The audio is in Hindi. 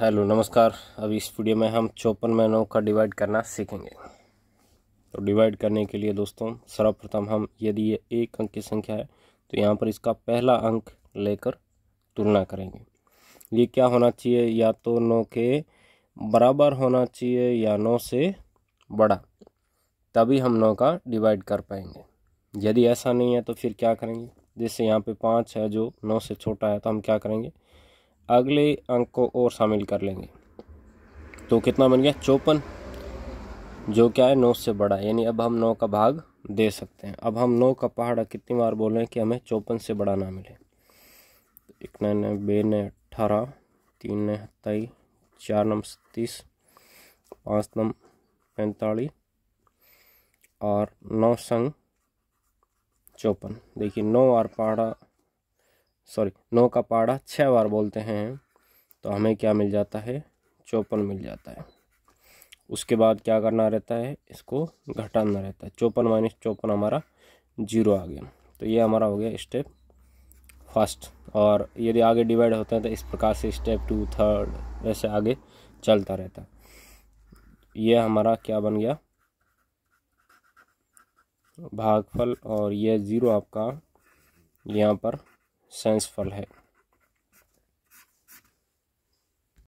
हेलो नमस्कार अब इस वीडियो में हम चौपन में नौ का डिवाइड करना सीखेंगे तो डिवाइड करने के लिए दोस्तों सर्वप्रथम हम यदि ये एक अंक की संख्या है तो यहाँ पर इसका पहला अंक लेकर तुलना करेंगे ये क्या होना चाहिए या तो नौ के बराबर होना चाहिए या नौ से बड़ा तभी हम नौ का डिवाइड कर पाएंगे यदि ऐसा नहीं है तो फिर क्या करेंगे जैसे यहाँ पर पाँच है जो नौ से छोटा है तो हम क्या करेंगे अगले अंक को और शामिल कर लेंगे तो कितना बन गया चौपन जो क्या है नौ से बड़ा यानी अब हम नौ का भाग दे सकते हैं अब हम नौ का पहाड़ा कितनी बार बोल रहे हैं कि हमें चौपन से बड़ा ना मिले एक नए नए बे नए अठारह तीन नए सत्ताईस चार नम सत्तीस पाँच नम पैंतालीस और नौ संग चौपन देखिए नौ और पहाड़ा सॉरी नौ का पाड़ा छः बार बोलते हैं तो हमें क्या मिल जाता है चौपन मिल जाता है उसके बाद क्या करना रहता है इसको घटाना रहता है चौपन माइनस चौपन हमारा जीरो आ गया तो ये हमारा हो गया स्टेप फर्स्ट और यदि आगे डिवाइड होते हैं तो इस प्रकार से स्टेप टू थर्ड ऐसे आगे चलता रहता है ये हमारा क्या बन गया भागफल और ये ज़ीरो आपका यहाँ पर साइंसफल है